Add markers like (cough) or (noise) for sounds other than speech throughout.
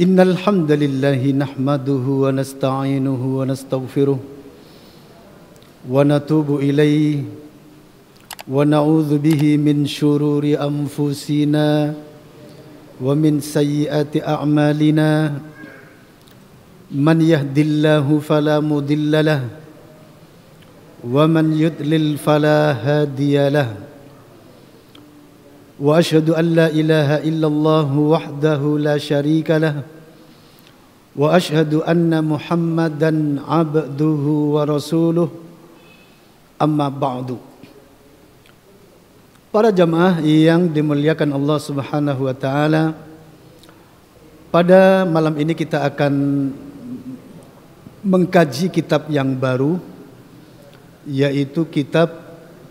إن الحمد لله نحمده ونستعينه ونستغفره ونتوب إليه ونعوذ به من شرور أنفسنا ومن سيئات أعمالنا من يهد الله فلا مضل له ومن يضلل فلا هادي له واشهد ان لا اله الا الله وحده لا شريك له واشهد ان محمدا عبده ورسوله amma ba'du Para jamaah yang dimuliakan Allah Subhanahu wa taala pada malam ini kita akan mengkaji kitab yang baru yaitu kitab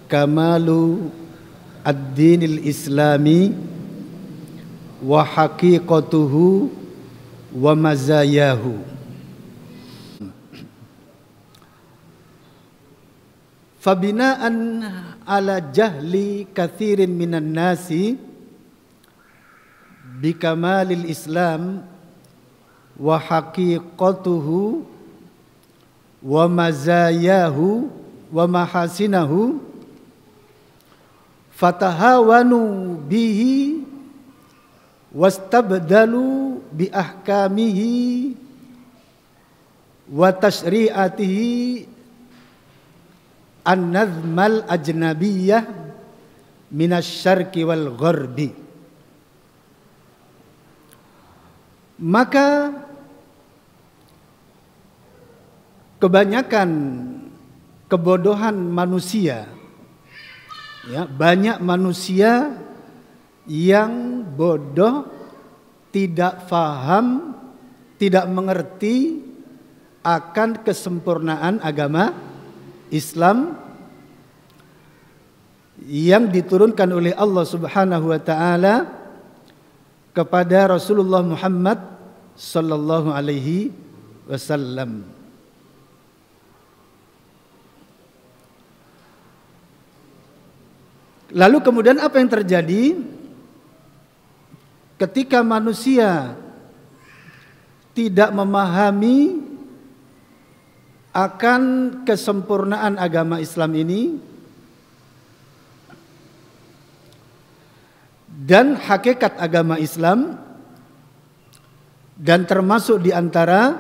Kamalu الدين الإسلامي وحقيقته ومزاياه فبناء على جهل كثير من الناس بكمال الإسلام وحقيقته ومزاياه ومحاسنه fatahawanu bihi wastabdalu bi ahkamihi wa tashri'atihi an-nadhmal ajnabiyyah minasyarqi wal gharbi maka kebanyakan kebodohan manusia Ya, banyak manusia yang bodoh, tidak faham, tidak mengerti akan kesempurnaan agama Islam yang diturunkan oleh Allah Subhanahu wa taala kepada Rasulullah Muhammad sallallahu alaihi wasallam. Lalu kemudian apa yang terjadi? Ketika manusia tidak memahami akan kesempurnaan agama Islam ini dan hakikat agama Islam dan termasuk di antara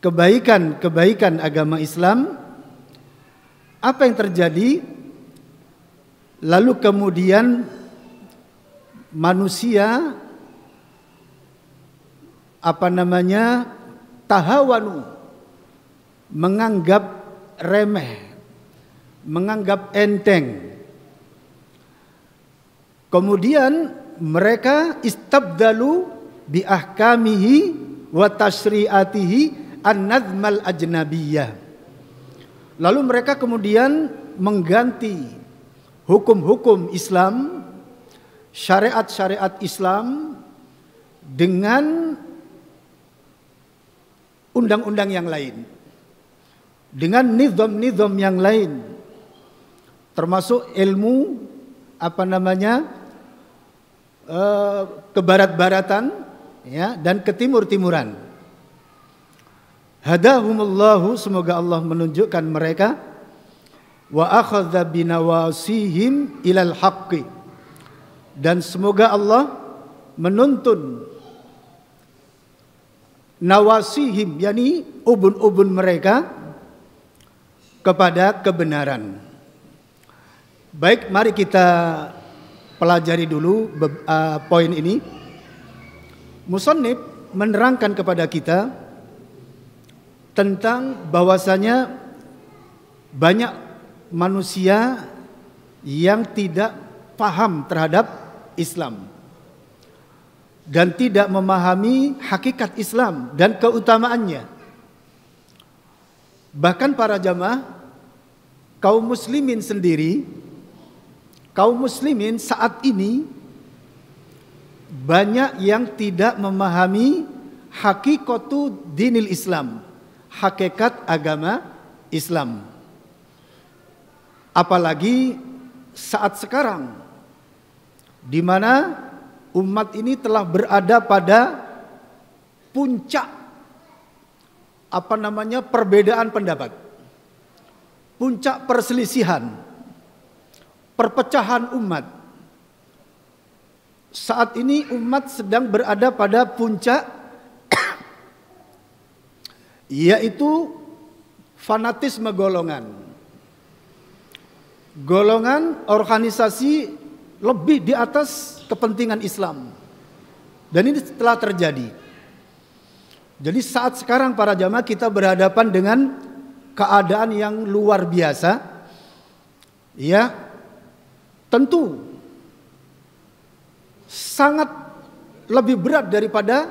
kebaikan-kebaikan agama Islam apa yang terjadi Lalu kemudian manusia apa namanya tahawanu menganggap remeh, menganggap enteng. Kemudian mereka istabdalu bi ahkamihi wa tashri'atihi an-nadhmal ajnabiyyah. Lalu mereka kemudian mengganti hukum-hukum Islam, syariat-syariat Islam dengan undang-undang yang lain. Dengan nizam-nizam yang lain. Termasuk ilmu apa namanya? Eh, kebarat-baratan ya dan ke timur-timuran. Hadahumullahu semoga Allah menunjukkan mereka wa akhadha binawasihim ilal haqqi dan semoga Allah menuntun nawasihim yakni ubun-ubun mereka kepada kebenaran baik mari kita pelajari dulu uh, poin ini musannif menerangkan kepada kita tentang bahwasanya banyak manusia yang tidak paham terhadap Islam dan tidak memahami hakikat Islam dan keutamaannya. Bahkan para jamaah kaum muslimin sendiri kaum muslimin saat ini banyak yang tidak memahami hakikatu dinil Islam, hakikat agama Islam. Apalagi saat sekarang di mana umat ini telah berada pada puncak apa namanya perbedaan pendapat. Puncak perselisihan, perpecahan umat saat ini umat sedang berada pada puncak (coughs) yaitu fanatisme golongan golongan organisasi lebih di atas kepentingan Islam. Dan ini telah terjadi. Jadi saat sekarang para jamaah kita berhadapan dengan keadaan yang luar biasa. Ya, tentu sangat lebih berat daripada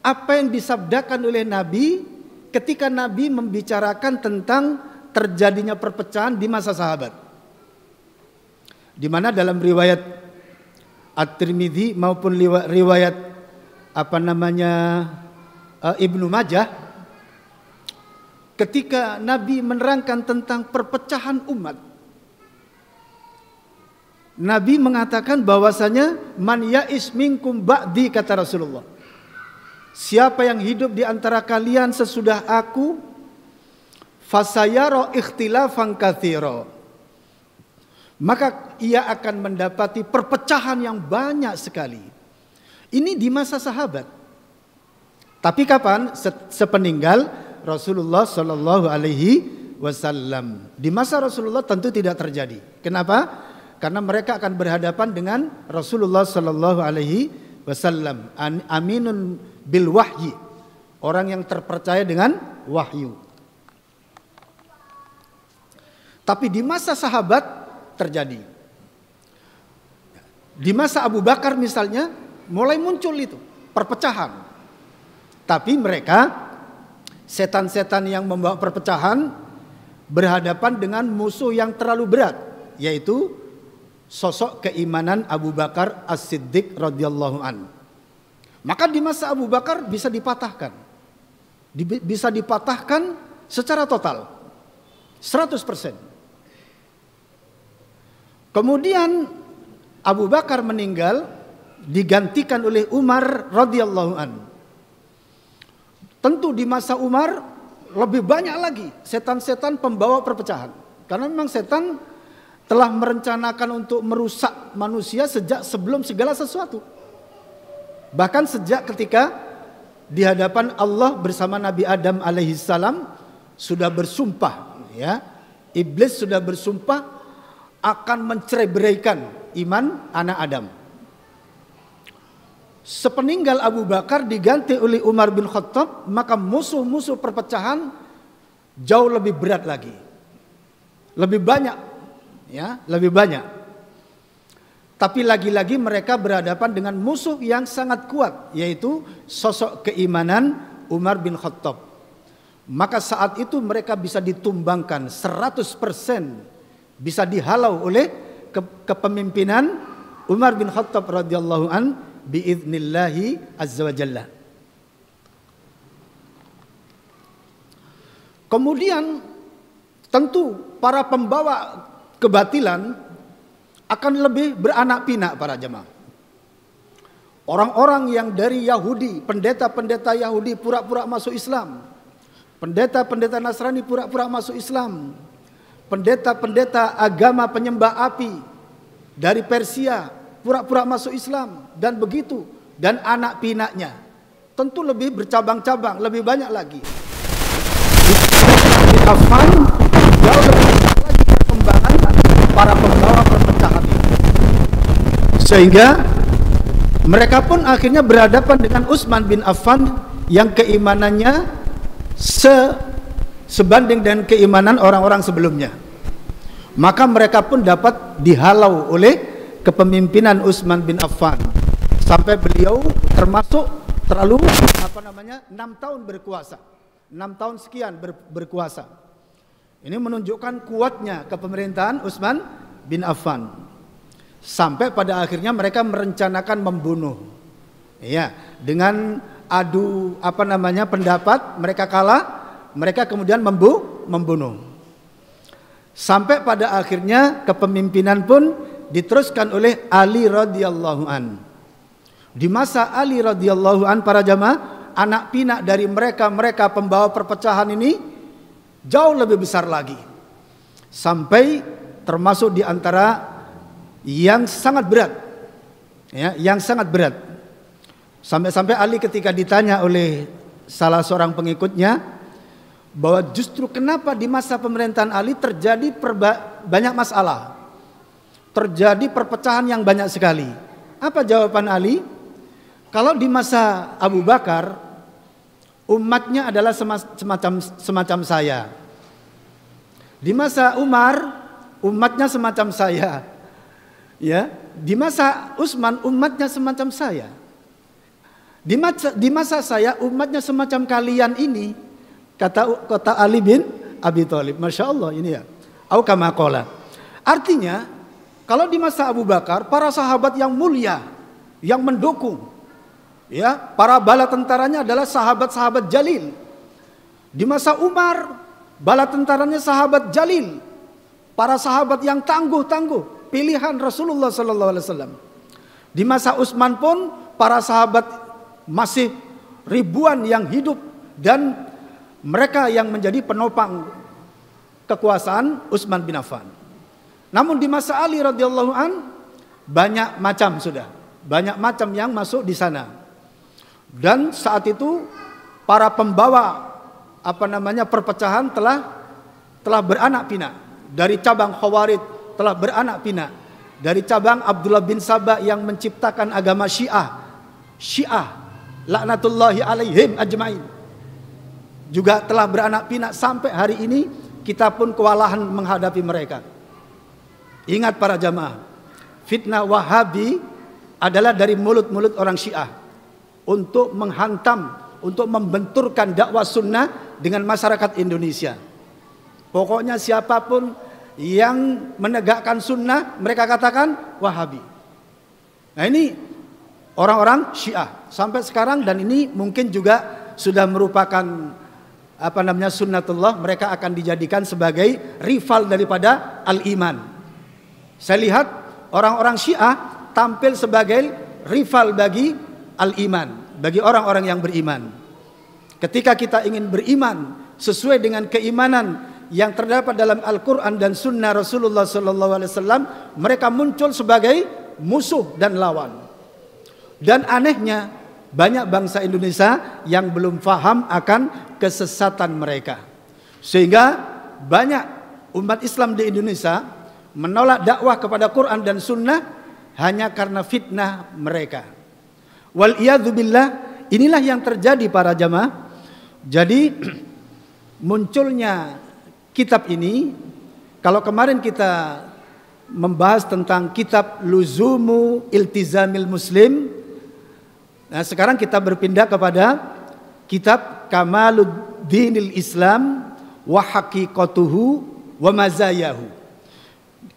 apa yang disabdakan oleh Nabi ketika Nabi membicarakan tentang terjadinya perpecahan di masa sahabat. Di mana dalam riwayat At-Tirmidzi maupun riwayat apa namanya eh, Ibnu Majah ketika Nabi menerangkan tentang perpecahan umat Nabi mengatakan bahwasanya man ya'is minkum ba'di kata Rasulullah Siapa yang hidup di antara kalian sesudah aku fasayaro ikhtilafan kathiro. Maka ia akan mendapati perpecahan yang banyak sekali. Ini di masa sahabat. Tapi kapan? Sepeninggal Rasulullah Shallallahu Alaihi Wasallam. Di masa Rasulullah tentu tidak terjadi. Kenapa? Karena mereka akan berhadapan dengan Rasulullah Shallallahu Alaihi Wasallam. Aminun bil wahyi. Orang yang terpercaya dengan wahyu. Tapi di masa sahabat terjadi. Di masa Abu Bakar misalnya mulai muncul itu perpecahan. Tapi mereka setan-setan yang membawa perpecahan berhadapan dengan musuh yang terlalu berat yaitu sosok keimanan Abu Bakar As-Siddiq radhiyallahu an. Maka di masa Abu Bakar bisa dipatahkan. bisa dipatahkan secara total. 100%. Kemudian Abu Bakar meninggal digantikan oleh Umar radhiyallahu an. Tentu di masa Umar lebih banyak lagi setan-setan pembawa perpecahan. Karena memang setan telah merencanakan untuk merusak manusia sejak sebelum segala sesuatu. Bahkan sejak ketika di hadapan Allah bersama Nabi Adam alaihi sudah bersumpah ya. Iblis sudah bersumpah akan mencerai iman anak Adam. Sepeninggal Abu Bakar diganti oleh Umar bin Khattab, maka musuh-musuh perpecahan jauh lebih berat lagi. Lebih banyak ya, lebih banyak. Tapi lagi-lagi mereka berhadapan dengan musuh yang sangat kuat yaitu sosok keimanan Umar bin Khattab. Maka saat itu mereka bisa ditumbangkan 100% bisa dihalau oleh ke kepemimpinan Umar bin Khattab radhiyallahu an biiznillahi azza wajalla. Kemudian tentu para pembawa kebatilan akan lebih beranak pinak para jemaah. Orang-orang yang dari Yahudi, pendeta-pendeta Yahudi pura-pura masuk Islam. Pendeta-pendeta Nasrani pura-pura masuk Islam pendeta-pendeta agama penyembah api dari Persia pura-pura masuk Islam dan begitu dan anak pinaknya tentu lebih bercabang-cabang lebih banyak lagi di jauh lebih lagi perkembangan para pembawa perpecahan sehingga mereka pun akhirnya berhadapan dengan Utsman bin Affan yang keimanannya se sebanding dengan keimanan orang-orang sebelumnya maka mereka pun dapat dihalau oleh kepemimpinan Utsman bin Affan sampai beliau termasuk terlalu apa namanya enam tahun berkuasa enam tahun sekian ber, berkuasa ini menunjukkan kuatnya kepemerintahan Utsman bin Affan sampai pada akhirnya mereka merencanakan membunuh ya dengan adu apa namanya pendapat mereka kalah mereka kemudian membu membunuh Sampai pada akhirnya kepemimpinan pun diteruskan oleh Ali radhiyallahu an. Di masa Ali radhiyallahu an para jamaah anak pinak dari mereka-mereka pembawa perpecahan ini jauh lebih besar lagi. Sampai termasuk di antara yang sangat berat. Ya, yang sangat berat. Sampai-sampai Ali ketika ditanya oleh salah seorang pengikutnya, bahwa justru kenapa di masa pemerintahan Ali terjadi banyak masalah. Terjadi perpecahan yang banyak sekali. Apa jawaban Ali? Kalau di masa Abu Bakar umatnya adalah semacam semacam saya. Di masa Umar umatnya semacam saya. Ya, di masa Utsman umatnya semacam saya. Di masa, di masa saya umatnya semacam kalian ini Kata kota Ali bin Abi Thalib. Masya Allah ini ya. Au kamakola. Artinya kalau di masa Abu Bakar para sahabat yang mulia yang mendukung ya para bala tentaranya adalah sahabat-sahabat Jalil. Di masa Umar bala tentaranya sahabat Jalil. Para sahabat yang tangguh-tangguh pilihan Rasulullah sallallahu alaihi wasallam. Di masa Utsman pun para sahabat masih ribuan yang hidup dan mereka yang menjadi penopang kekuasaan Utsman bin Affan. Namun di masa Ali radhiyallahu an banyak macam sudah, banyak macam yang masuk di sana. Dan saat itu para pembawa apa namanya perpecahan telah telah beranak pinak. Dari cabang Khawarid telah beranak pinak. Dari cabang Abdullah bin Sabah yang menciptakan agama Syiah. Syiah laknatullahi alaihim ajmain juga telah beranak pinak sampai hari ini kita pun kewalahan menghadapi mereka. Ingat para jamaah, fitnah Wahabi adalah dari mulut-mulut orang Syiah untuk menghantam, untuk membenturkan dakwah sunnah dengan masyarakat Indonesia. Pokoknya siapapun yang menegakkan sunnah mereka katakan Wahabi. Nah ini orang-orang Syiah sampai sekarang dan ini mungkin juga sudah merupakan apa namanya sunnatullah mereka akan dijadikan sebagai rival daripada al-iman. Saya lihat orang-orang Syiah tampil sebagai rival bagi al-iman, bagi orang-orang yang beriman. Ketika kita ingin beriman sesuai dengan keimanan yang terdapat dalam Al-Qur'an dan sunnah Rasulullah saw mereka muncul sebagai musuh dan lawan. Dan anehnya banyak bangsa Indonesia yang belum faham akan kesesatan mereka. Sehingga banyak umat Islam di Indonesia menolak dakwah kepada Quran dan Sunnah hanya karena fitnah mereka. Wal inilah yang terjadi para jamaah. Jadi (clears throat) munculnya kitab ini kalau kemarin kita membahas tentang kitab Luzumu Iltizamil Muslim Nah, sekarang kita berpindah kepada kitab Kamaluddinil Islam wa haqiqatuhu wa mazayahu.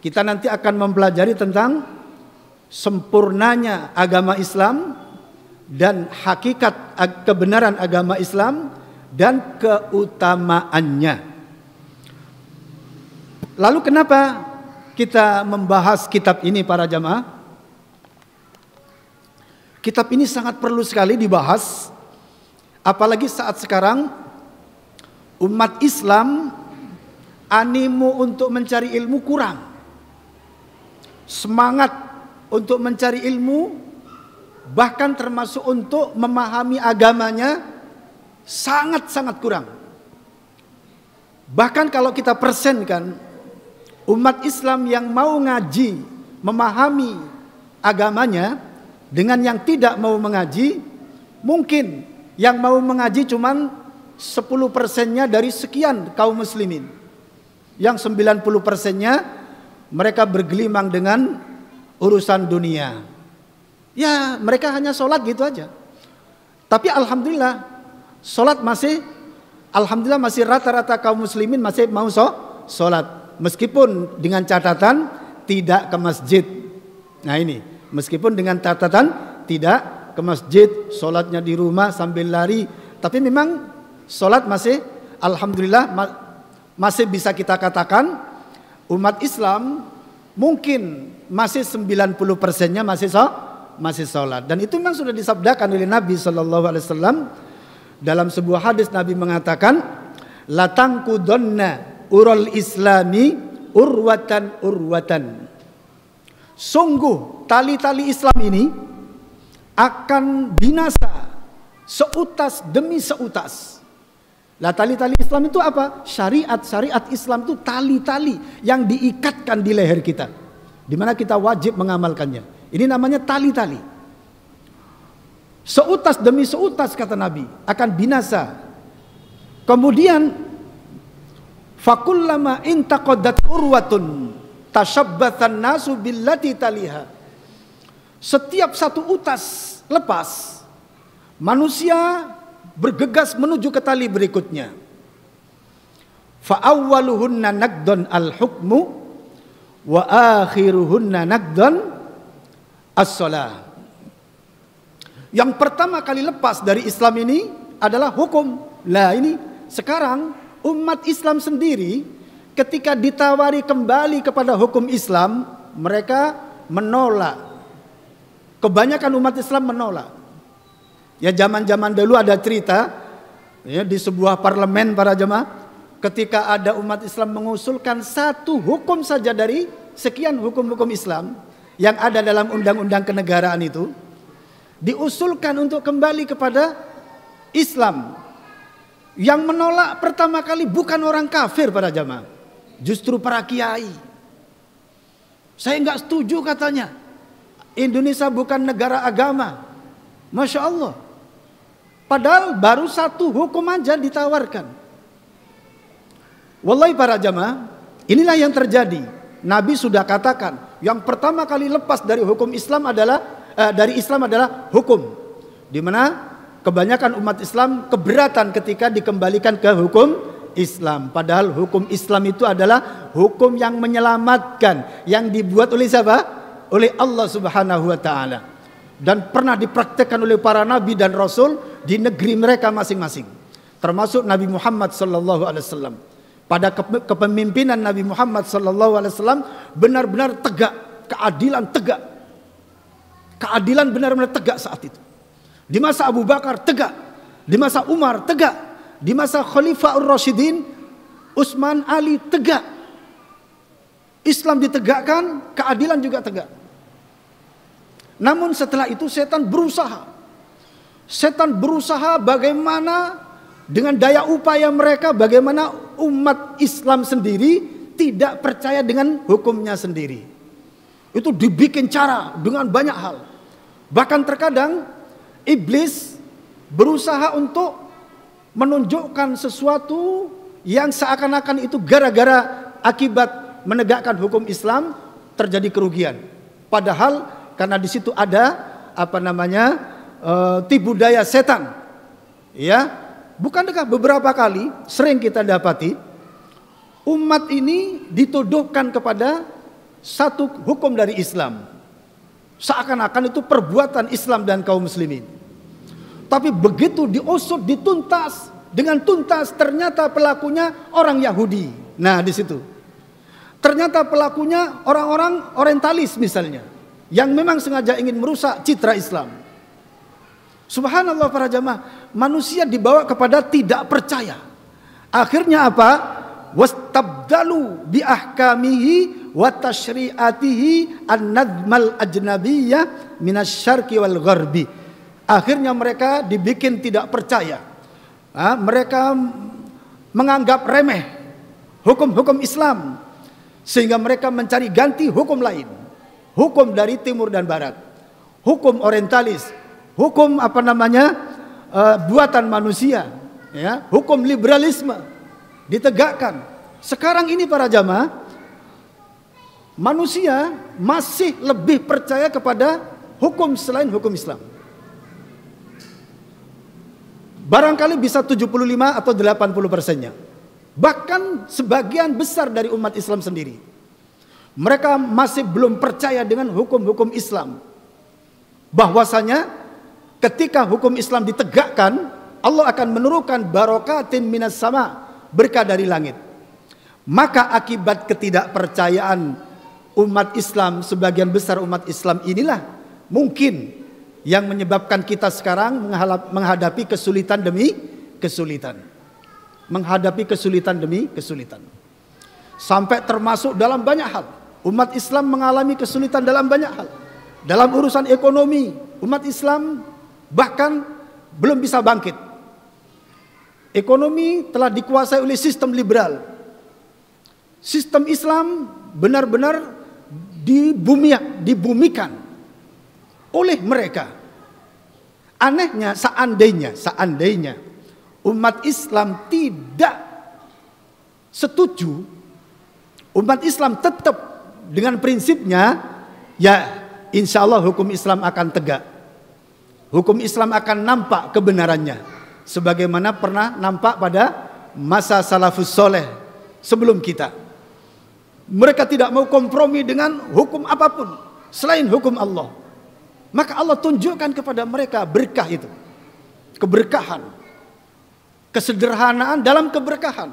Kita nanti akan mempelajari tentang sempurnanya agama Islam dan hakikat kebenaran agama Islam dan keutamaannya. Lalu kenapa kita membahas kitab ini para jamaah? Kitab ini sangat perlu sekali dibahas, apalagi saat sekarang umat Islam animo untuk mencari ilmu kurang, semangat untuk mencari ilmu, bahkan termasuk untuk memahami agamanya sangat-sangat kurang. Bahkan kalau kita persenkan umat Islam yang mau ngaji, memahami agamanya, dengan yang tidak mau mengaji, mungkin yang mau mengaji cuma 10 persennya dari sekian kaum muslimin. Yang 90 persennya mereka bergelimang dengan urusan dunia. Ya mereka hanya sholat gitu aja. Tapi Alhamdulillah sholat masih Alhamdulillah masih rata-rata kaum muslimin masih mau sholat. Meskipun dengan catatan tidak ke masjid. Nah ini Meskipun dengan catatan tidak ke masjid, solatnya di rumah sambil lari. Tapi memang solat masih, alhamdulillah masih bisa kita katakan umat Islam mungkin masih 90 persennya masih so, masih sholat. Dan itu memang sudah disabdakan oleh Nabi Shallallahu Alaihi Wasallam dalam sebuah hadis Nabi mengatakan, latangku donna urul Islami urwatan urwatan Sungguh tali-tali Islam ini akan binasa seutas demi seutas. Lah tali-tali Islam itu apa? Syariat-syariat Islam itu tali-tali yang diikatkan di leher kita. Di mana kita wajib mengamalkannya. Ini namanya tali-tali. Seutas demi seutas kata Nabi akan binasa. Kemudian fakullama intaqadat urwatun tasabbatan nasu billati taliha. Setiap satu utas lepas, manusia bergegas menuju ke tali berikutnya. Fa'awwaluhunna naqdun al-hukmu wa akhiruhunna naqdun as-salah. Yang pertama kali lepas dari Islam ini adalah hukum. Lah ini sekarang umat Islam sendiri ketika ditawari kembali kepada hukum Islam, mereka menolak. Kebanyakan umat Islam menolak. Ya zaman-zaman dulu ada cerita ya di sebuah parlemen para jemaah ketika ada umat Islam mengusulkan satu hukum saja dari sekian hukum-hukum Islam yang ada dalam undang-undang kenegaraan itu diusulkan untuk kembali kepada Islam yang menolak pertama kali bukan orang kafir para jamaah Justru para kiai. Saya nggak setuju katanya. Indonesia bukan negara agama. Masya Allah. Padahal baru satu hukum aja ditawarkan. Wallahi para jamaah, inilah yang terjadi. Nabi sudah katakan, yang pertama kali lepas dari hukum Islam adalah eh, dari Islam adalah hukum. Di mana kebanyakan umat Islam keberatan ketika dikembalikan ke hukum Islam. Padahal hukum Islam itu adalah hukum yang menyelamatkan, yang dibuat oleh siapa? Oleh Allah Subhanahu wa taala. Dan pernah dipraktekkan oleh para nabi dan rasul di negeri mereka masing-masing. Termasuk Nabi Muhammad sallallahu alaihi wasallam. Pada kepemimpinan Nabi Muhammad sallallahu alaihi wasallam benar-benar tegak, keadilan tegak. Keadilan benar-benar tegak saat itu. Di masa Abu Bakar tegak, di masa Umar tegak, di masa Khalifah Ur Rashidin Utsman Ali tegak. Islam ditegakkan, keadilan juga tegak. Namun setelah itu setan berusaha. Setan berusaha bagaimana dengan daya upaya mereka bagaimana umat Islam sendiri tidak percaya dengan hukumnya sendiri. Itu dibikin cara dengan banyak hal. Bahkan terkadang iblis berusaha untuk menunjukkan sesuatu yang seakan-akan itu gara-gara akibat menegakkan hukum Islam terjadi kerugian. Padahal karena di situ ada apa namanya e, tipu daya setan, ya bukankah beberapa kali sering kita dapati umat ini dituduhkan kepada satu hukum dari Islam, seakan-akan itu perbuatan Islam dan kaum muslimin. Tapi begitu diusut, dituntas dengan tuntas ternyata pelakunya orang Yahudi. Nah, di situ. Ternyata pelakunya orang-orang orientalis misalnya yang memang sengaja ingin merusak citra Islam. Subhanallah para jamaah, manusia dibawa kepada tidak percaya. Akhirnya apa? Wastabdalu bi ahkamihi wa an-nadmal ajnabiyyah minasy-syarqi wal gharbi Akhirnya mereka dibikin tidak percaya. Ah, mereka menganggap remeh hukum-hukum Islam sehingga mereka mencari ganti hukum lain. Hukum dari timur dan barat. Hukum orientalis, hukum apa namanya? Eh, buatan manusia, ya, hukum liberalisme ditegakkan. Sekarang ini para jamaah manusia masih lebih percaya kepada hukum selain hukum Islam. Barangkali bisa 75 atau 80 persennya. Bahkan sebagian besar dari umat Islam sendiri. Mereka masih belum percaya dengan hukum-hukum Islam. Bahwasanya ketika hukum Islam ditegakkan, Allah akan menurunkan barokatin minas sama, berkah dari langit. Maka akibat ketidakpercayaan umat Islam, sebagian besar umat Islam inilah mungkin yang menyebabkan kita sekarang menghadapi kesulitan demi kesulitan. Menghadapi kesulitan demi kesulitan. Sampai termasuk dalam banyak hal. Umat Islam mengalami kesulitan dalam banyak hal. Dalam urusan ekonomi, umat Islam bahkan belum bisa bangkit. Ekonomi telah dikuasai oleh sistem liberal. Sistem Islam benar-benar dibumikan oleh mereka. Anehnya seandainya, seandainya umat Islam tidak setuju, umat Islam tetap dengan prinsipnya, ya insya Allah hukum Islam akan tegak. Hukum Islam akan nampak kebenarannya. Sebagaimana pernah nampak pada masa salafus soleh sebelum kita. Mereka tidak mau kompromi dengan hukum apapun selain hukum Allah. Maka Allah tunjukkan kepada mereka berkah itu. Keberkahan. Kesederhanaan dalam keberkahan.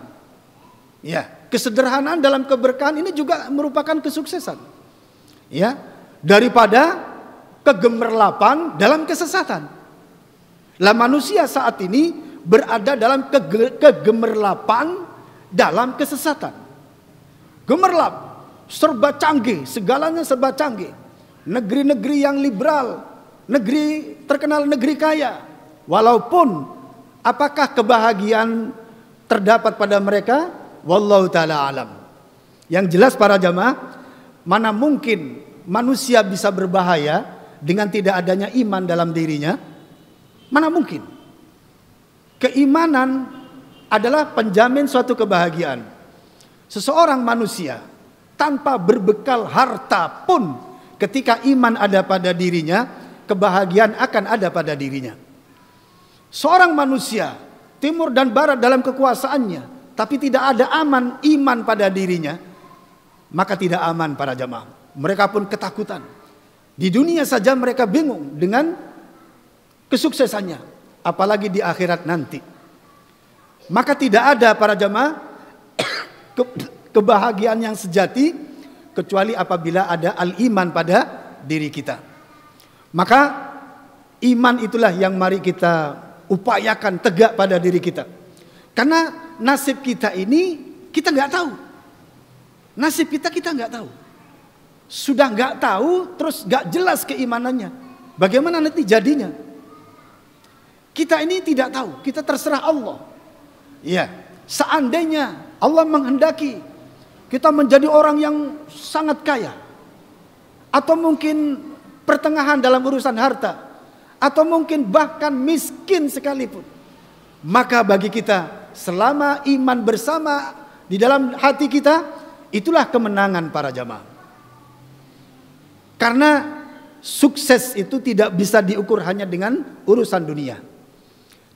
Ya, kesederhanaan dalam keberkahan ini juga merupakan kesuksesan. Ya, daripada kegemerlapan dalam kesesatan. Lah manusia saat ini berada dalam kege kegemerlapan dalam kesesatan. Gemerlap, serba canggih, segalanya serba canggih negeri-negeri yang liberal, negeri terkenal negeri kaya. Walaupun apakah kebahagiaan terdapat pada mereka? Wallahu taala alam. Yang jelas para jamaah, mana mungkin manusia bisa berbahaya dengan tidak adanya iman dalam dirinya? Mana mungkin? Keimanan adalah penjamin suatu kebahagiaan. Seseorang manusia tanpa berbekal harta pun Ketika iman ada pada dirinya, kebahagiaan akan ada pada dirinya. Seorang manusia, timur dan barat dalam kekuasaannya, tapi tidak ada aman iman pada dirinya, maka tidak aman para jamaah. Mereka pun ketakutan. Di dunia saja mereka bingung dengan kesuksesannya, apalagi di akhirat nanti. Maka tidak ada para jamaah (coughs) kebahagiaan yang sejati kecuali apabila ada al-iman pada diri kita. Maka iman itulah yang mari kita upayakan tegak pada diri kita. Karena nasib kita ini kita nggak tahu. Nasib kita kita nggak tahu. Sudah nggak tahu terus nggak jelas keimanannya. Bagaimana nanti jadinya? Kita ini tidak tahu, kita terserah Allah. Iya, seandainya Allah menghendaki kita menjadi orang yang sangat kaya, atau mungkin pertengahan dalam urusan harta, atau mungkin bahkan miskin sekalipun, maka bagi kita, selama iman bersama di dalam hati kita, itulah kemenangan para jamaah, karena sukses itu tidak bisa diukur hanya dengan urusan dunia.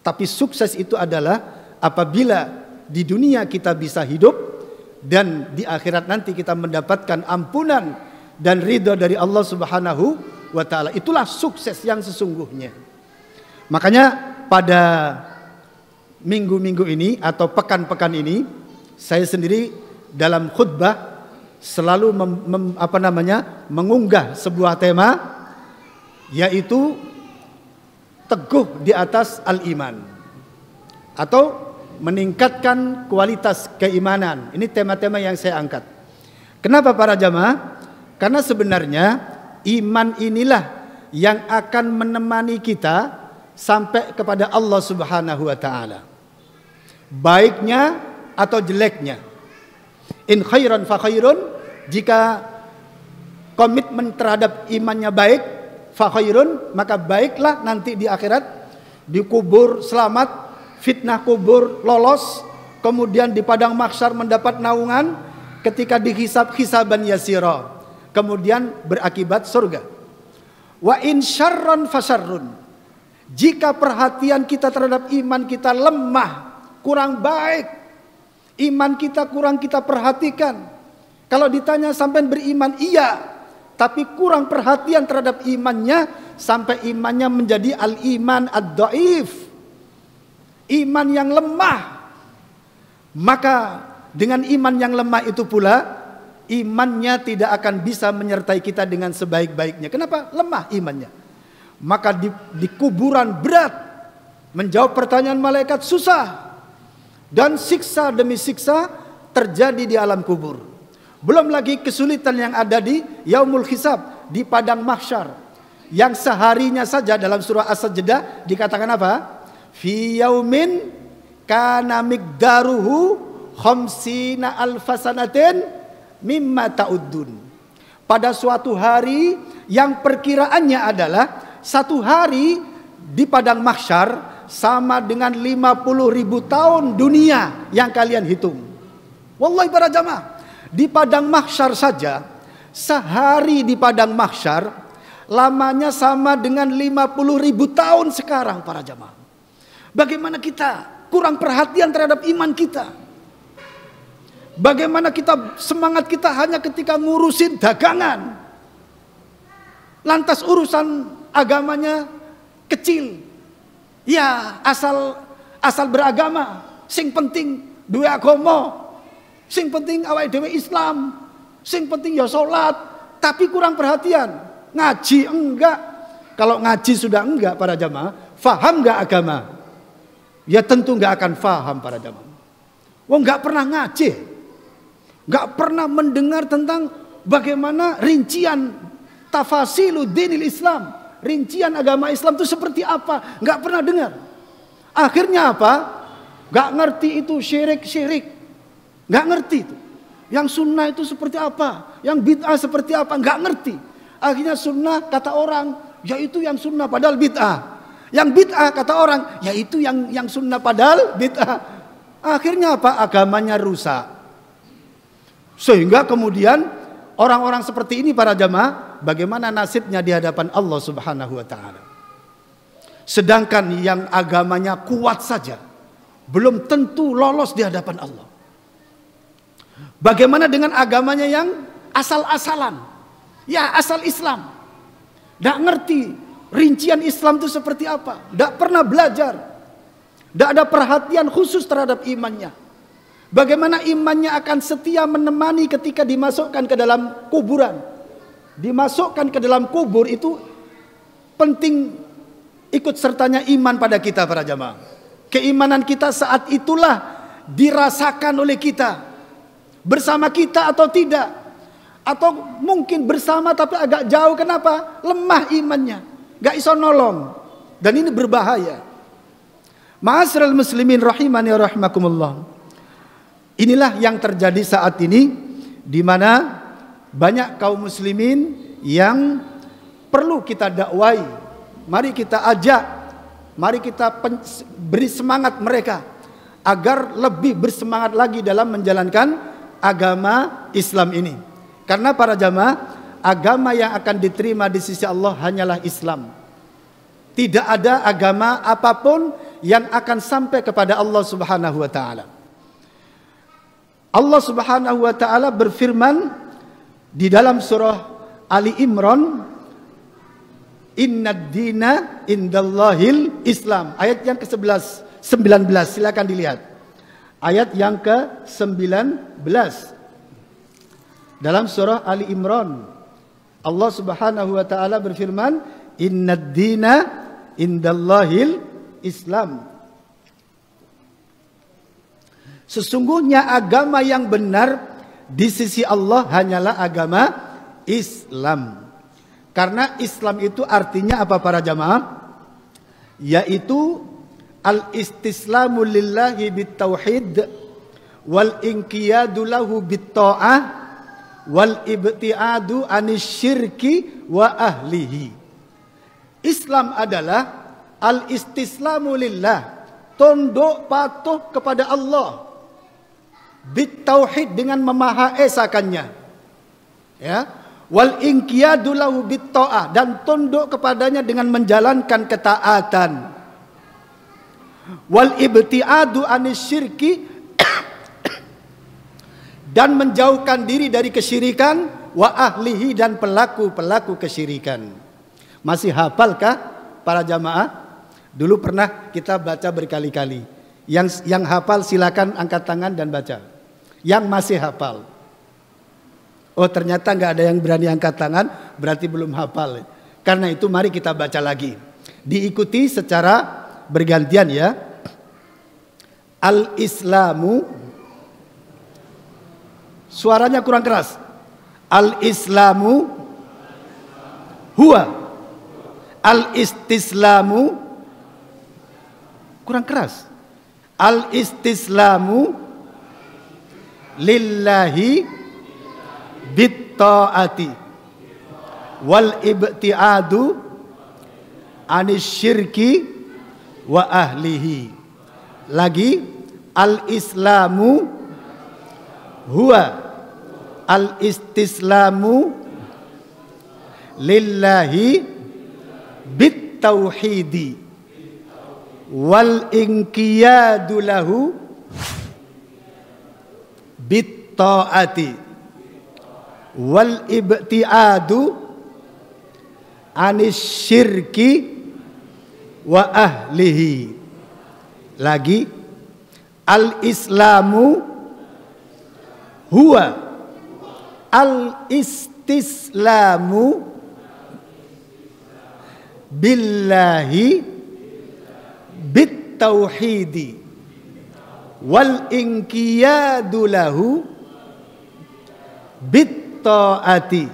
Tapi sukses itu adalah apabila di dunia kita bisa hidup dan di akhirat nanti kita mendapatkan ampunan dan ridho dari Allah Subhanahu wa taala. Itulah sukses yang sesungguhnya. Makanya pada minggu-minggu ini atau pekan-pekan ini saya sendiri dalam khutbah selalu mem, mem, apa namanya mengunggah sebuah tema yaitu teguh di atas al-iman atau meningkatkan kualitas keimanan. Ini tema-tema yang saya angkat. Kenapa para jamaah? Karena sebenarnya iman inilah yang akan menemani kita sampai kepada Allah Subhanahu wa taala. Baiknya atau jeleknya. In khairan fa khairun jika komitmen terhadap imannya baik fa khairun maka baiklah nanti di akhirat dikubur selamat fitnah kubur lolos, kemudian di padang mahsyar mendapat naungan ketika dihisab hisaban yasira. Kemudian berakibat surga. Wa in syarron fasarrun. Jika perhatian kita terhadap iman kita lemah, kurang baik, iman kita kurang kita perhatikan. Kalau ditanya sampai beriman, iya, tapi kurang perhatian terhadap imannya sampai imannya menjadi al-iman ad daif iman yang lemah. Maka dengan iman yang lemah itu pula imannya tidak akan bisa menyertai kita dengan sebaik-baiknya. Kenapa? Lemah imannya. Maka di, di kuburan berat menjawab pertanyaan malaikat susah. Dan siksa demi siksa terjadi di alam kubur. Belum lagi kesulitan yang ada di Yaumul Hisab, di padang mahsyar. Yang seharinya saja dalam surah As-Sajdah dikatakan apa? fi yaumin kana migdaruhu khamsina alfasanatin mimma ta'uddun. Pada suatu hari yang perkiraannya adalah satu hari di padang mahsyar sama dengan 50 ribu tahun dunia yang kalian hitung. Wallahi para jamaah, di padang mahsyar saja sehari di padang mahsyar lamanya sama dengan 50 ribu tahun sekarang para jamaah. Bagaimana kita kurang perhatian terhadap iman kita? Bagaimana kita semangat kita hanya ketika ngurusin dagangan? Lantas urusan agamanya kecil. Ya, asal asal beragama, sing penting dua agama. Sing penting awal dhewe Islam, sing penting ya sholat, tapi kurang perhatian. Ngaji enggak. Kalau ngaji sudah enggak para jamaah, faham enggak agama? ya tentu nggak akan faham para zaman. Wong nggak pernah ngaji, nggak pernah mendengar tentang bagaimana rincian tafasilu dinil Islam, rincian agama Islam itu seperti apa, nggak pernah dengar. Akhirnya apa? Nggak ngerti itu syirik-syirik, nggak ngerti itu. Yang sunnah itu seperti apa, yang bid'ah seperti apa, nggak ngerti. Akhirnya sunnah kata orang, yaitu yang sunnah padahal bid'ah. Yang bid'ah kata orang, yaitu yang yang sunnah padahal bid'ah. Akhirnya apa? Agamanya rusak. Sehingga kemudian orang-orang seperti ini para jamaah, bagaimana nasibnya di hadapan Allah Subhanahu wa taala? Sedangkan yang agamanya kuat saja belum tentu lolos di hadapan Allah. Bagaimana dengan agamanya yang asal-asalan? Ya, asal Islam. Tidak ngerti rincian Islam itu seperti apa. Tidak pernah belajar. Tidak ada perhatian khusus terhadap imannya. Bagaimana imannya akan setia menemani ketika dimasukkan ke dalam kuburan. Dimasukkan ke dalam kubur itu penting ikut sertanya iman pada kita para jamaah. Keimanan kita saat itulah dirasakan oleh kita. Bersama kita atau tidak. Atau mungkin bersama tapi agak jauh. Kenapa? Lemah imannya. Gak iso nolong. Dan ini berbahaya. Ma'asral muslimin rahimani rahimakumullah. Inilah yang terjadi saat ini di mana banyak kaum muslimin yang perlu kita dakwai. Mari kita ajak, mari kita beri semangat mereka agar lebih bersemangat lagi dalam menjalankan agama Islam ini. Karena para jamaah agama yang akan diterima di sisi Allah hanyalah Islam. Tidak ada agama apapun yang akan sampai kepada Allah Subhanahu wa taala. Allah Subhanahu wa taala berfirman di dalam surah Ali Imran Inna dina indallahil Islam ayat yang ke-11 19 silakan dilihat ayat yang ke-19 dalam surah Ali Imran Allah Subhanahu wa taala berfirman, "Innad dina indallahil Islam." Sesungguhnya agama yang benar di sisi Allah hanyalah agama Islam. Karena Islam itu artinya apa para jamaah? Yaitu al-istislamu lillahi bitauhid wal inqiyadu lahu bitta'ah wal ibtiadu anis wa ahlihi. Islam adalah al istislamu lillah, tunduk patuh kepada Allah. Bitauhid dengan memahaesakannya. Ya. Wal inqiyadu lahu bitta'ah dan tunduk kepadanya dengan menjalankan ketaatan. Wal ibtiadu anis dan menjauhkan diri dari kesyirikan wa ahlihi dan pelaku-pelaku kesyirikan. Masih hafalkah para jamaah? Dulu pernah kita baca berkali-kali. Yang yang hafal silakan angkat tangan dan baca. Yang masih hafal. Oh ternyata nggak ada yang berani angkat tangan, berarti belum hafal. Karena itu mari kita baca lagi. Diikuti secara bergantian ya. Al-Islamu Suaranya kurang keras. Al-Islamu huwa. Al-istislamu kurang keras. Al-istislamu lillahi bitta'ati wal ibtiadu anis syirki wa ahlihi. Lagi al-islamu huwa al istislamu lillahi bit tauhidi wal inqiyadu lahu bit taati wal ibtiadu anis syirki wa ahlihi lagi al islamu huwa al-istislamu billahi tauhidi wal inqiyadu lahu taati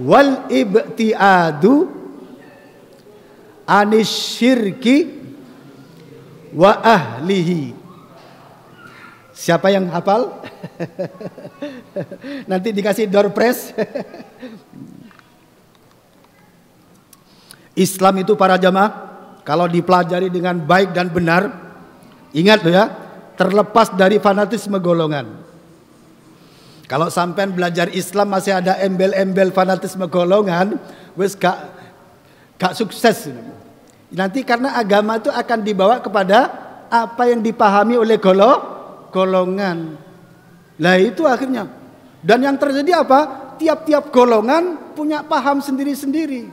wal ibtiadu anis syirki wa ahlihi siapa yang hafal (laughs) Nanti dikasih door press. (laughs) Islam itu para jamaah kalau dipelajari dengan baik dan benar, ingat loh ya, terlepas dari fanatisme golongan. Kalau sampean belajar Islam masih ada embel-embel fanatisme golongan, wes gak gak sukses. Nanti karena agama itu akan dibawa kepada apa yang dipahami oleh golo, golongan nah itu akhirnya. Dan yang terjadi apa? Tiap-tiap golongan punya paham sendiri-sendiri.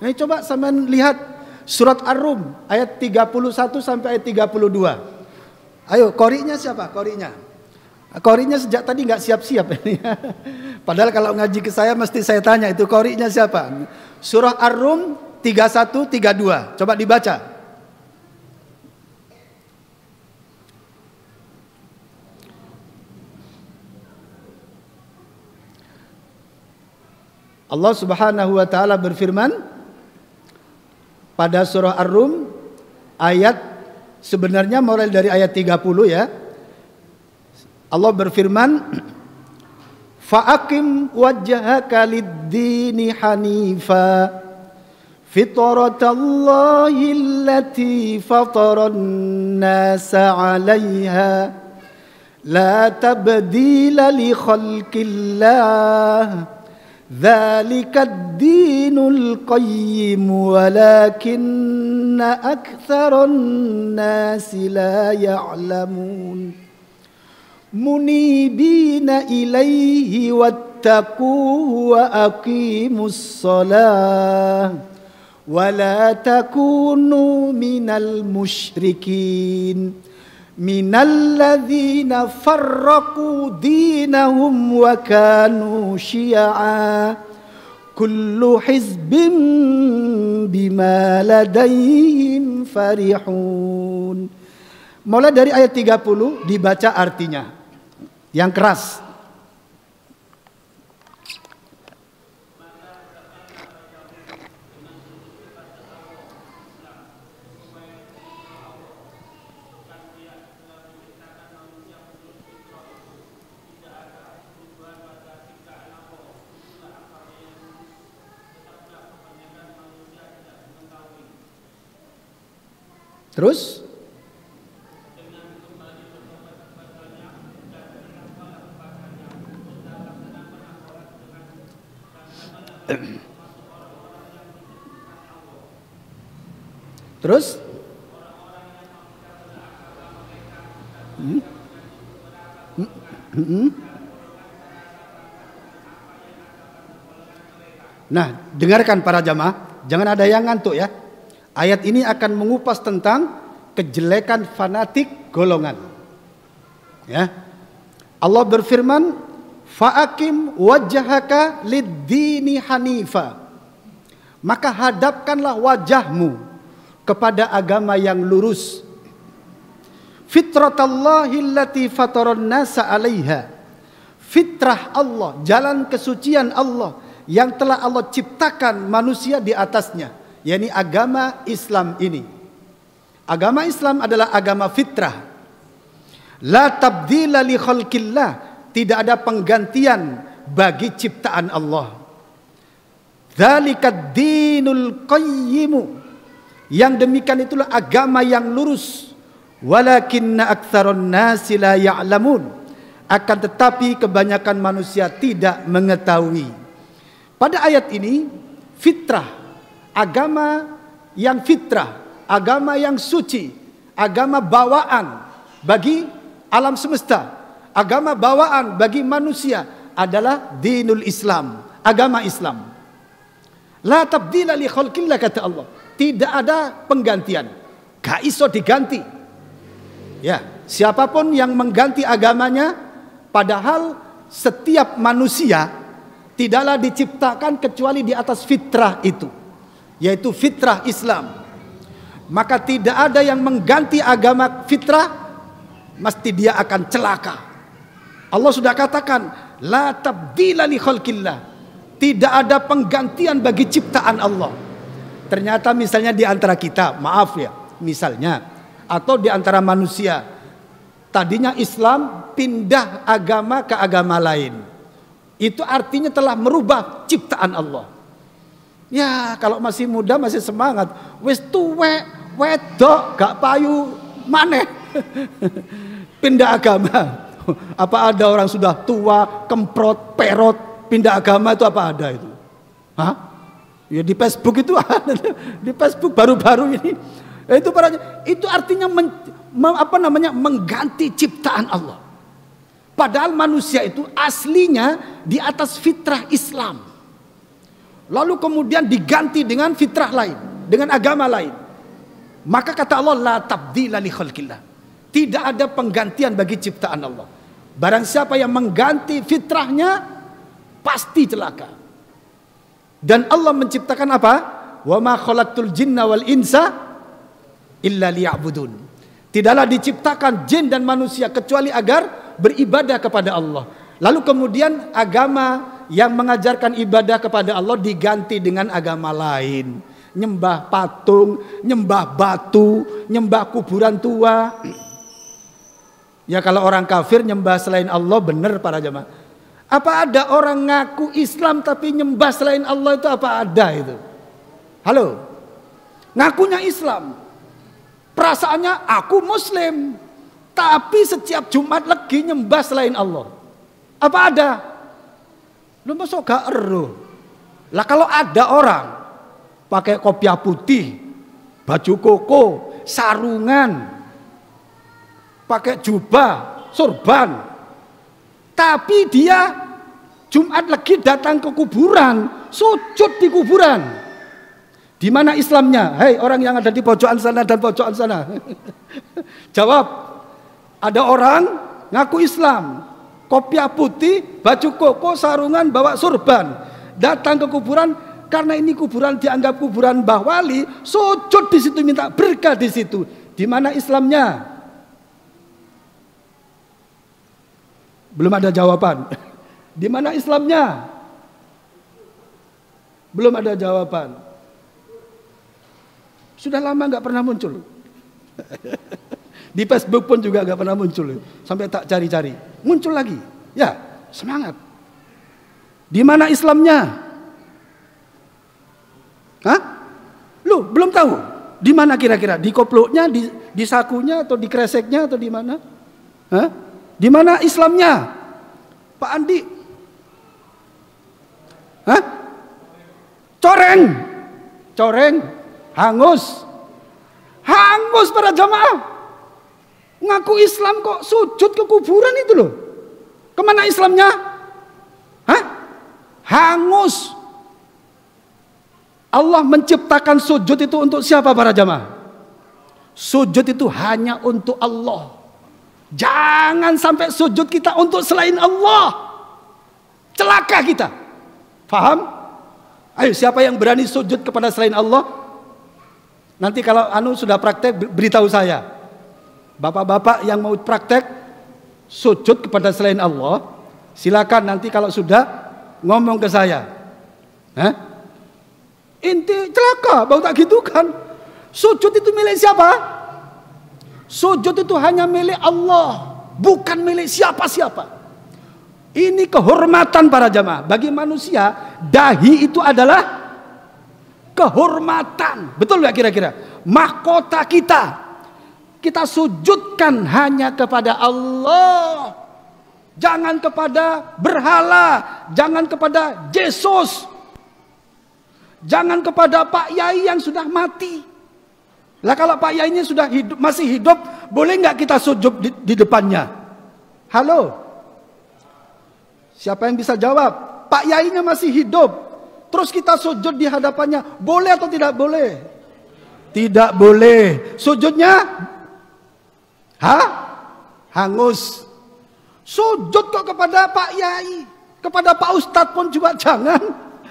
Nah, coba sama lihat surat Ar-Rum ayat 31 sampai ayat 32. Ayo, korinya siapa? Korinya. Korinya sejak tadi nggak siap-siap ini. (laughs) Padahal kalau ngaji ke saya mesti saya tanya itu korinya siapa? Surah Ar-Rum 31 32. Coba dibaca. Allah Subhanahu wa taala berfirman pada surah Ar-Rum ayat sebenarnya mulai dari ayat 30 ya. Allah berfirman Fa'akim wajhaka lid-dini hanifa fitratallahi allati fataran 'alayha la tabdila li khalqillah ذلك الدين القيم ولكن اكثر الناس لا يعلمون منيبين اليه واتقوه واقيموا الصلاه ولا تكونوا من المشركين minalladzina farraqu dinahum wa kanu syi'a kullu hizbin bima ladayhim farihun mulai dari ayat 30 dibaca artinya yang keras Terus? Terus? Hmm? Hmm? Hmm? Nah, dengarkan para jamaah, jangan ada yang ngantuk ya. Ayat ini akan mengupas tentang kejelekan fanatik golongan. Ya. Allah berfirman, "Fa'akim wajhaka lid-dini hanifa." Maka hadapkanlah wajahmu kepada agama yang lurus. Fitratallahi allati fatarun nasa 'alaiha. Fitrah Allah, jalan kesucian Allah yang telah Allah ciptakan manusia di atasnya yakni agama Islam ini. Agama Islam adalah agama fitrah. La tabdila li khalqillah, tidak ada penggantian bagi ciptaan Allah. Dzalika dinul qayyim. Yang demikian itulah agama yang lurus. Walakinna aktsarun nasi la ya'lamun. Akan tetapi kebanyakan manusia tidak mengetahui. Pada ayat ini fitrah agama yang fitrah, agama yang suci, agama bawaan bagi alam semesta, agama bawaan bagi manusia adalah dinul Islam, agama Islam. La tabdila li khalqillah kata Allah. Tidak ada penggantian. kaiso diganti. Ya, siapapun yang mengganti agamanya padahal setiap manusia tidaklah diciptakan kecuali di atas fitrah itu yaitu fitrah Islam. Maka tidak ada yang mengganti agama fitrah, mesti dia akan celaka. Allah sudah katakan, la tabdila li khalqillah. Tidak ada penggantian bagi ciptaan Allah. Ternyata misalnya di antara kita, maaf ya, misalnya atau di antara manusia tadinya Islam pindah agama ke agama lain. Itu artinya telah merubah ciptaan Allah. Ya, kalau masih muda masih semangat. Wis tuwek, wedok, gak payu, maneh. (laughs) pindah agama. (laughs) Apa ada orang sudah tua, kemprot, perot, pindah agama itu apa ada itu? Hah? Ya di Facebook itu (laughs) ada. Di Facebook baru-baru ini. Eh, itu para itu artinya men, apa namanya? mengganti ciptaan Allah. Padahal manusia itu aslinya di atas fitrah Islam. Lalu kemudian diganti dengan fitrah lain, dengan agama lain. Maka kata Allah la tabdila li khalqillah. Tidak ada penggantian bagi ciptaan Allah. Barang siapa yang mengganti fitrahnya pasti celaka. Dan Allah menciptakan apa? Wa ma khalaqtul jinna wal insa illa liya'budun. Tidaklah diciptakan jin dan manusia kecuali agar beribadah kepada Allah. Lalu kemudian agama yang mengajarkan ibadah kepada Allah diganti dengan agama lain. Nyembah patung, nyembah batu, nyembah kuburan tua. Ya kalau orang kafir nyembah selain Allah benar para jemaah. Apa ada orang ngaku Islam tapi nyembah selain Allah itu apa ada itu? Halo. Ngakunya Islam. Perasaannya aku muslim. Tapi setiap Jumat lagi nyembah selain Allah. Apa ada? Lu masuk gak ero. Lah kalau ada orang pakai kopiah putih, baju koko, sarungan, pakai jubah, sorban, tapi dia Jumat lagi datang ke kuburan, sujud di kuburan. Di mana Islamnya? Hei orang yang ada di pojokan sana dan pojokan sana. (laughs) Jawab, ada orang ngaku Islam, kopiah putih, baju koko, sarungan, bawa surban. Datang ke kuburan karena ini kuburan dianggap kuburan Mbah Wali, sujud di situ minta berkah di situ. Di mana Islamnya? Belum ada jawaban. (laughs) Di mana Islamnya? Belum ada jawaban. Sudah lama nggak pernah muncul. (laughs) Di Facebook pun juga gak pernah muncul. Sampai tak cari-cari. Muncul lagi. Ya, semangat. Di mana Islamnya? Hah? Lu belum tahu? Di mana kira-kira? Di koploknya, di, di sakunya, atau di kreseknya, atau di mana? Hah? Di mana Islamnya? Pak Andi? Hah? Coreng. Coreng. Hangus. Hangus para jamaah. Ngaku Islam kok sujud ke kuburan itu loh. Kemana Islamnya? Hah? Hangus. Allah menciptakan sujud itu untuk siapa para jamaah? Sujud itu hanya untuk Allah. Jangan sampai sujud kita untuk selain Allah. Celaka kita. Faham? Ayo siapa yang berani sujud kepada selain Allah? Nanti kalau Anu sudah praktek beritahu saya. Bapak-bapak yang mau praktek sujud kepada selain Allah, silakan nanti kalau sudah ngomong ke saya. Hah? Inti celaka, bau tak gitu kan? Sujud itu milik siapa? Sujud itu hanya milik Allah, bukan milik siapa-siapa. Ini kehormatan para jamaah. Bagi manusia, dahi itu adalah kehormatan. Betul nggak kira-kira? Mahkota kita, kita sujudkan hanya kepada Allah. Jangan kepada berhala, jangan kepada Yesus. Jangan kepada Pak Yai yang sudah mati. Lah kalau Pak Yai ini sudah hidup, masih hidup, boleh nggak kita sujud di, di depannya? Halo? Siapa yang bisa jawab? Pak Yai Yainya masih hidup. Terus kita sujud di hadapannya, boleh atau tidak boleh? Tidak boleh. Sujudnya Hah? Hangus. Sujud kok kepada Pak Yai. Kepada Pak Ustadz pun juga jangan.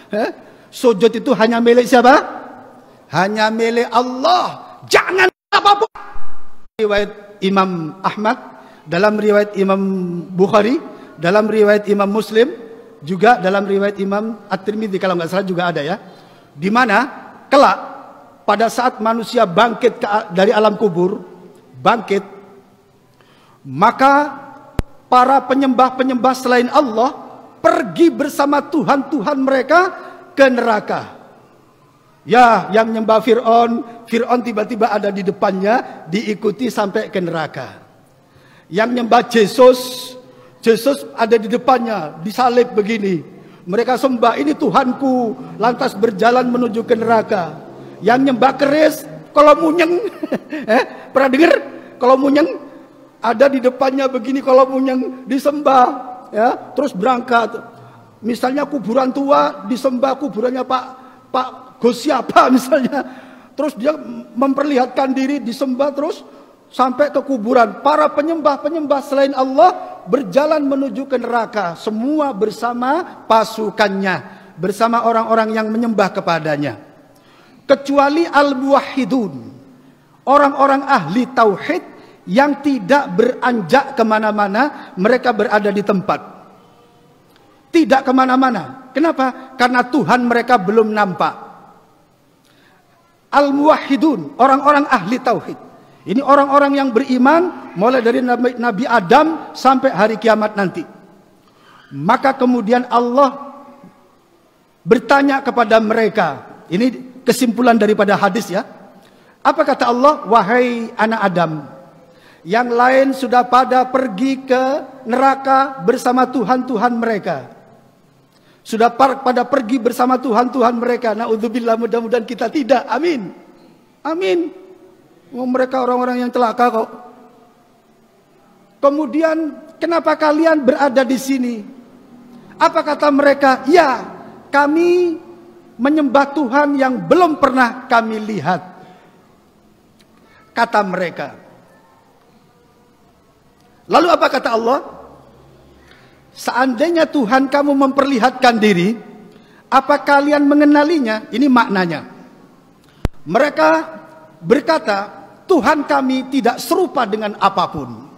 Eh? Sujud itu hanya milik siapa? Hanya milik Allah. Jangan apapun. Riwayat Imam Ahmad. Dalam riwayat Imam Bukhari. Dalam riwayat Imam Muslim. Juga dalam riwayat Imam At-Tirmidzi kalau nggak salah juga ada ya. Di mana kelak pada saat manusia bangkit dari alam kubur, bangkit maka para penyembah-penyembah selain Allah pergi bersama Tuhan-Tuhan mereka ke neraka. Ya, yang menyembah Fir'aun, Fir'aun tiba-tiba ada di depannya, diikuti sampai ke neraka. Yang menyembah Yesus, Yesus ada di depannya, disalib begini. Mereka sembah, ini Tuhanku, lantas berjalan menuju ke neraka. Yang menyembah keris, kalau munyeng, (laughs) eh, pernah dengar? Kalau munyeng, ada di depannya begini kalau yang disembah ya terus berangkat misalnya kuburan tua disembah kuburannya Pak Pak Gus siapa (laughs) misalnya terus dia memperlihatkan diri disembah terus sampai ke kuburan para penyembah-penyembah selain Allah berjalan menuju ke neraka semua bersama pasukannya bersama orang-orang yang menyembah kepadanya kecuali al-muwahhidun orang-orang ahli tauhid yang tidak beranjak kemana-mana, mereka berada di tempat. Tidak kemana-mana. Kenapa? Karena Tuhan mereka belum nampak. Al-Muwahidun, orang-orang ahli Tauhid. Ini orang-orang yang beriman mulai dari Nabi, Nabi Adam sampai hari kiamat nanti. Maka kemudian Allah bertanya kepada mereka. Ini kesimpulan daripada hadis ya. Apa kata Allah? Wahai anak Adam, yang lain sudah pada pergi ke neraka bersama Tuhan-Tuhan mereka. Sudah pada pergi bersama Tuhan-Tuhan mereka. Na'udzubillah mudah-mudahan kita tidak. Amin. Amin. Oh, mereka orang-orang yang celaka kok. Kemudian kenapa kalian berada di sini? Apa kata mereka? Ya, kami menyembah Tuhan yang belum pernah kami lihat. Kata mereka. Lalu apa kata Allah? Seandainya Tuhan kamu memperlihatkan diri, apa kalian mengenalinya? Ini maknanya. Mereka berkata, Tuhan kami tidak serupa dengan apapun.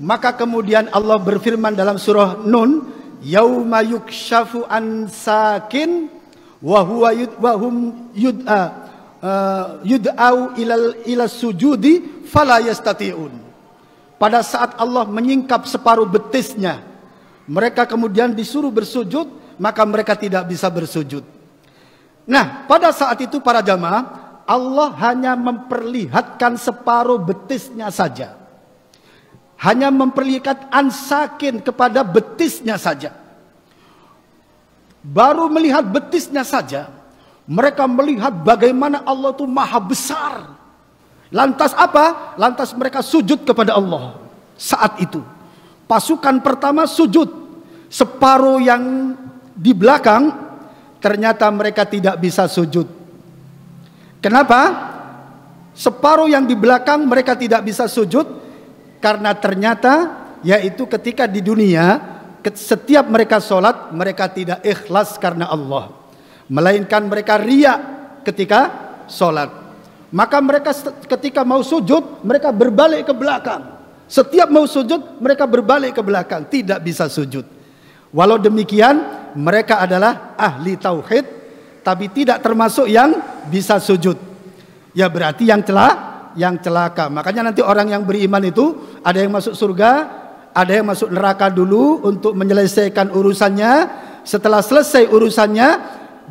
Maka kemudian Allah berfirman dalam surah Nun, "Yauma yukshafu an sakin wa yud, a yud yud'a uh, ah, yud'au ilal ilas sujudi fala yastati'un." Pada saat Allah menyingkap separuh betisnya, mereka kemudian disuruh bersujud, maka mereka tidak bisa bersujud. Nah, pada saat itu para jamaah, Allah hanya memperlihatkan separuh betisnya saja. Hanya memperlihatkan ansakin kepada betisnya saja. Baru melihat betisnya saja, mereka melihat bagaimana Allah itu maha besar Lantas apa? Lantas mereka sujud kepada Allah saat itu. Pasukan pertama sujud. Separuh yang di belakang ternyata mereka tidak bisa sujud. Kenapa? Separuh yang di belakang mereka tidak bisa sujud karena ternyata yaitu ketika di dunia setiap mereka sholat mereka tidak ikhlas karena Allah melainkan mereka riak ketika sholat maka mereka ketika mau sujud, mereka berbalik ke belakang. Setiap mau sujud, mereka berbalik ke belakang, tidak bisa sujud. Walau demikian, mereka adalah ahli tauhid, tapi tidak termasuk yang bisa sujud. Ya berarti yang celah, yang celaka. Makanya nanti orang yang beriman itu ada yang masuk surga, ada yang masuk neraka dulu untuk menyelesaikan urusannya. Setelah selesai urusannya,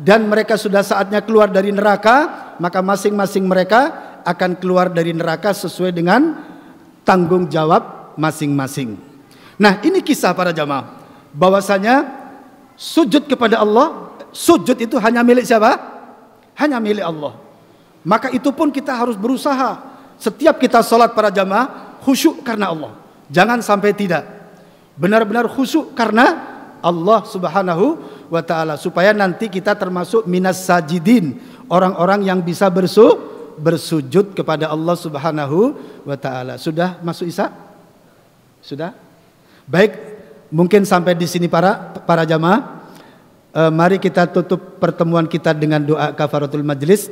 dan mereka sudah saatnya keluar dari neraka, maka masing-masing mereka akan keluar dari neraka sesuai dengan tanggung jawab masing-masing. Nah, ini kisah para jamaah bahwasanya sujud kepada Allah, sujud itu hanya milik siapa? Hanya milik Allah. Maka itu pun kita harus berusaha setiap kita sholat para jamaah khusyuk karena Allah. Jangan sampai tidak. Benar-benar khusyuk karena Allah Subhanahu wa taala supaya nanti kita termasuk minas sajidin, orang-orang yang bisa bersu bersujud kepada Allah Subhanahu wa taala. Sudah masuk Isa? Sudah? Baik, mungkin sampai di sini para para jamaah. E, mari kita tutup pertemuan kita dengan doa kafaratul majlis.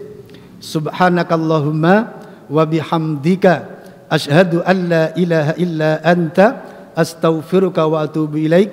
Subhanakallahumma wabihamdika bihamdika asyhadu an la ilaha illa anta astaghfiruka wa atubu ilaika